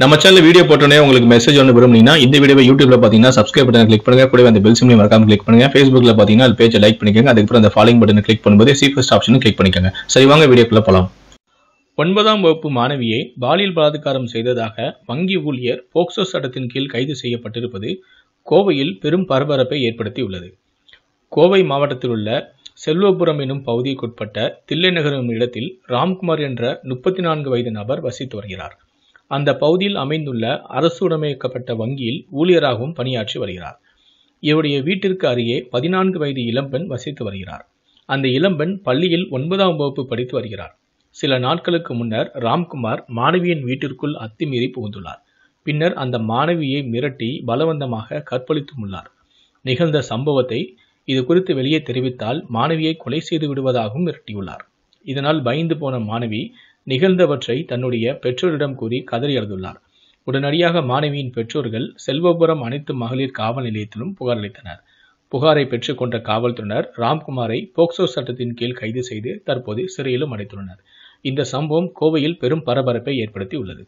நம்ம channel video போட்டோன்னே உங்களுக்கு மெசேஜ் ஒன்று விரும்புனீங்கன்னா இந்த வீடியோ யூடியூப்ல பார்த்தீங்கன்னா சப்ஸ்கிரைப் பட்டன் கிளிக் பண்ணுங்க கூட அந்த பெல் சிம்லையும் மறக்காம கிளிக் பண்ணுங்க ஃபேஸ்புக்ல பார்த்தீங்கன்னா அது பேஜை லைக் பண்ணிக்கோங்க அதுக்கப்புறம் அந்த ஃபாலோயிங் பட்டன் கிளிக் பண்ணும்போது சீஃபஸ்ட் ஆப்ஷனும் கிளிக் பண்ணிக்கோங்க சரி வாங்க வீடியோக்குள்ள போகலாம் ஒன்பதாம் வகுப்பு மாணவியை பாலியல் பலாத்காரம் செய்ததாக வங்கி ஊழியர் போக்சோ சட்டத்தின் கீழ் கைது செய்யப்பட்டிருப்பது கோவையில் பெரும் பரபரப்பை ஏற்படுத்தியுள்ளது கோவை மாவட்டத்தில் உள்ள செல்வபுரம் என்னும் பகுதிக்குட்பட்ட தில்லைநகர் இடத்தில் ராம்குமார் என்ற முப்பத்தி நான்கு வயது நபர் வசித்து வருகிறார் அந்த பகுதியில் அமைந்துள்ள அரசு அரசுடைமையாக்கப்பட்ட வங்கியில் ஊழியராகவும் பணியாற்றி வருகிறார் இவருடைய வீட்டிற்கு அருகே பதினான்கு வயது இளம்பெண் வசித்து வருகிறார் அந்த இளம்பெண் பள்ளியில் ஒன்பதாம் வகுப்பு படித்து வருகிறார் சில நாட்களுக்கு முன்னர் ராம்குமார் மாணவியின் வீட்டிற்குள் அத்துமீறி புகுந்துள்ளார் பின்னர் அந்த மாணவியை மிரட்டி பலவந்தமாக உள்ளார் நிகழ்ந்த சம்பவத்தை இது குறித்து வெளியே தெரிவித்தால் மாணவியை கொலை செய்து விடுவதாகவும் மிரட்டியுள்ளார் இதனால் பயந்து போன மாணவி நிகழ்ந்தவற்றை தன்னுடைய பெற்றோரிடம் கூறி கதறி எழுந்துள்ளார் உடனடியாக மாணவியின் பெற்றோர்கள் செல்வபுரம் அனைத்து மகளிர் காவல் நிலையத்திலும் புகார் அளித்தனர் புகாரை பெற்றுக்கொண்ட காவல்துறையினர் ராம்குமாரை போக்சோ சட்டத்தின் கீழ் கைது செய்து தற்போது சிறையிலும் அடைத்துள்ளனர் இந்த சம்பவம் கோவையில் பெரும் பரபரப்பை ஏற்படுத்தியுள்ளது